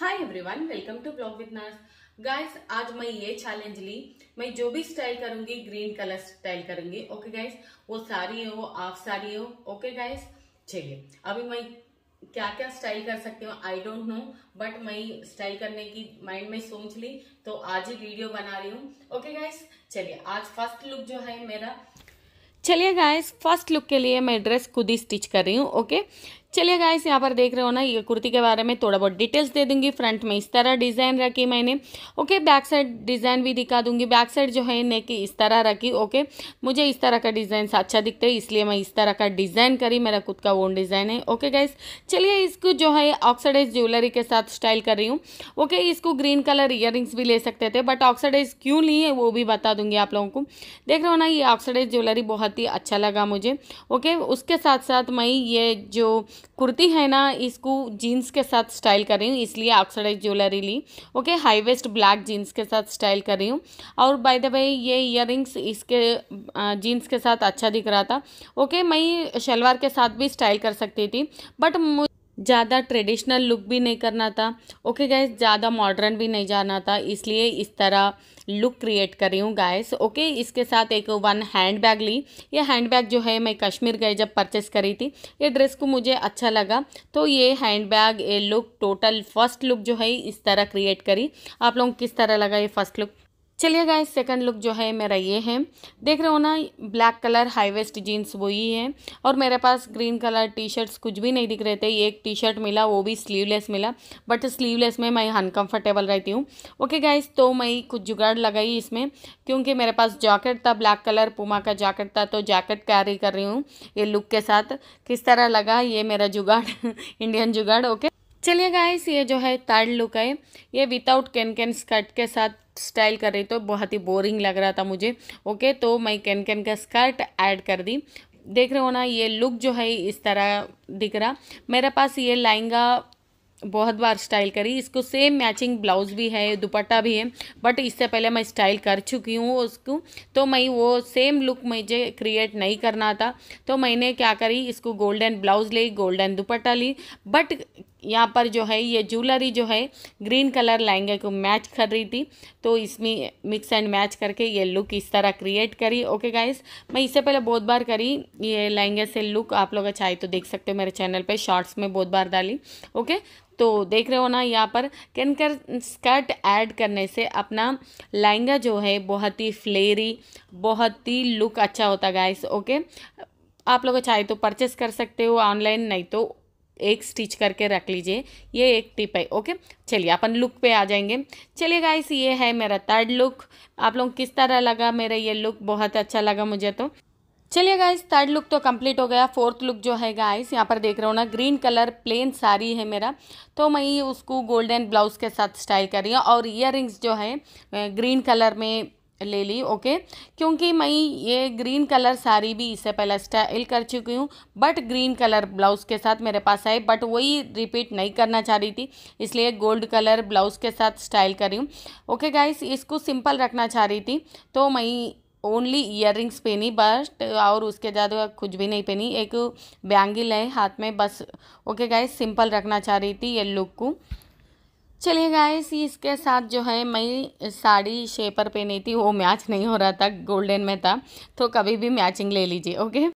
hi everyone welcome to blog with Naaz guys आज मैं ये चैलेंज ली मैं जो भी स्टाइल करूंगी ग्रीन कलर स्टाइल करूंगी ओके गाइस वो सारी हो आप हाफ साड़ी हो ओके गाइस चलिए अभी मैं क्या क्या स्टाइल कर सकती हूँ आई डोंट नो बट मैं स्टाइल करने की माइंड में सोच ली तो आज ही वीडियो बना रही हूँ ओके गाइस चलिए आज फर्स्ट लुक जो है मेरा चलिए गाइस फर्स्ट लुक के लिए मैं ड्रेस खुद ही स्टिच कर रही हूँ ओके चलिए गाइस यहाँ पर देख रहे हो ना ये कुर्ती के बारे में थोड़ा बहुत डिटेल्स दे दूंगी फ्रंट में इस तरह डिज़ाइन रखी मैंने ओके बैक साइड डिज़ाइन भी दिखा दूंगी बैक साइड जो है नेक इस तरह रखी ओके मुझे इस तरह का डिज़ाइन अच्छा दिखता है इसलिए मैं इस तरह का डिज़ाइन करी मेरा खुद का ओन डिज़ाइन है ओके गाइस चलिए इसको जो है ऑक्सीडाइज ज्वेलरी के साथ स्टाइल कर रही हूँ ओके इसको ग्रीन कलर इयर भी ले सकते थे बट ऑक्सीडाइज क्यों ली है वो भी बता दूंगी आप लोगों को देख रहे हो ना ये ऑक्सीडाइज ज्वेलरी बहुत ही अच्छा लगा मुझे ओके उसके साथ साथ मैं ये जो कुर्ती है ना इसको जीन्स के साथ स्टाइल कर रही हूँ इसलिए ऑक्सडाइज ज्वेलरी ली okay high waist black jeans के साथ स्टाइल कर रही हूँ और बाय द वे ये इयर इसके जीन्स के साथ अच्छा दिख रहा था ओके मैं शलवार के साथ भी स्टाइल कर सकती थी बट ज़्यादा ट्रेडिशनल लुक भी नहीं करना था ओके गैस ज़्यादा मॉडर्न भी नहीं जाना था इसलिए इस तरह लुक क्रिएट कर रही हूँ गायस ओके इसके साथ एक वन हैंड बैग ली ये हैंड बैग जो है मैं कश्मीर गए जब परचेस करी थी ये ड्रेस को मुझे अच्छा लगा तो ये हैंड बैग ये लुक टोटल फर्स्ट लुक जो है इस तरह क्रिएट करी आप लोगों किस तरह लगा ये फर्स्ट लुक चलिए गाइस सेकंड लुक जो है मेरा ये है देख रहे हो ना black colour high waist jeans वही है और मेरे पास ग्रीन कलर टी शर्ट्स कुछ भी नहीं दिख रहे थे ये एक टी शर्ट मिला वो भी स्लीवलेस मिला बट स्लीवलेस में मैं अनकम्फर्टेबल रहती हूँ ओके गाइस तो मैं कुछ जुगाड़ लगाई इसमें क्योंकि मेरे पास जैकेट था ब्लैक कलर पुमा का जैकेट था तो जैकेट कैरी कर रही हूँ ये लुक के साथ किस तरह लगा ये मेरा जुगाड़ इंडियन जुगाड़ ओके चलिए गाइस ये जो है थर्ड लुक है ये विदाउट कैन कैन स्कर्ट के साथ स्टाइल कर रही तो बहुत ही बोरिंग लग रहा था मुझे ओके तो मैं कैन कैन का स्कर्ट ऐड कर दी देख रहे हो ना ये लुक जो है इस तरह दिख रहा मेरे पास ये लहंगा बहुत बार स्टाइल करी इसको सेम मैचिंग ब्लाउज़ भी है दुपट्टा भी है बट इससे पहले मैं स्टाइल कर चुकी हूँ उसको तो मैं वो सेम लुक मुझे क्रिएट नहीं करना था तो मैंने क्या करी इसको गोल्डन ब्लाउज़ ली गोल्डन दुपट्टा ली बट यहाँ पर जो है ये ज्वेलरी जो है ग्रीन कलर लहंगे को मैच कर रही थी तो इसमें मिक्स एंड मैच करके ये लुक इस तरह क्रिएट करी ओके गाइस मैं इससे पहले बहुत बार करी ये लहंगे से लुक आप लोग अच्छा तो देख सकते हो मेरे चैनल पे शॉर्ट्स में बहुत बार डाली ओके तो देख रहे हो ना यहाँ पर कैन कर स्कर्ट ऐड करने से अपना लहंगा जो है बहुत ही फ्लेरी बहुत ही लुक अच्छा होता गाइस ओके आप लोग चाहे अच्छा तो परचेस कर सकते हो ऑनलाइन नहीं तो एक स्टिच करके रख लीजिए ये एक टिप है ओके चलिए अपन लुक पे आ जाएंगे चलिए गाइस ये है मेरा थर्ड लुक आप लोग किस तरह लगा मेरा ये लुक बहुत अच्छा लगा मुझे तो चलिए गाइस थर्ड लुक तो कंप्लीट हो गया फोर्थ लुक जो है गाइस यहाँ पर देख रहे हो ना ग्रीन कलर प्लेन साड़ी है मेरा तो मैं उसको गोल्डन ब्लाउज के साथ स्टाइल कर रही हूँ और इयर जो है ग्रीन कलर में ले ली ओके क्योंकि मैं ये ग्रीन कलर साड़ी भी इससे पहले स्टाइल कर चुकी हूँ बट ग्रीन कलर ब्लाउज़ के साथ मेरे पास आए बट वही रिपीट नहीं करना चाह रही थी इसलिए गोल्ड कलर ब्लाउज़ के साथ स्टाइल करी हूँ ओके गाइस इसको सिंपल रखना चाह रही थी तो मैं ओनली इयर रिंग्स पहनी बट और उसके ज़्यादा कुछ भी नहीं पहनी एक बैंगल है हाथ में बस ओके गाइस सिंपल रखना चाह रही थी ये लुक को चलिए गाइस इसके साथ जो है मैं साड़ी शेपर पहनी थी वो मैच नहीं हो रहा था गोल्डन में था तो कभी भी मैचिंग ले लीजिए ओके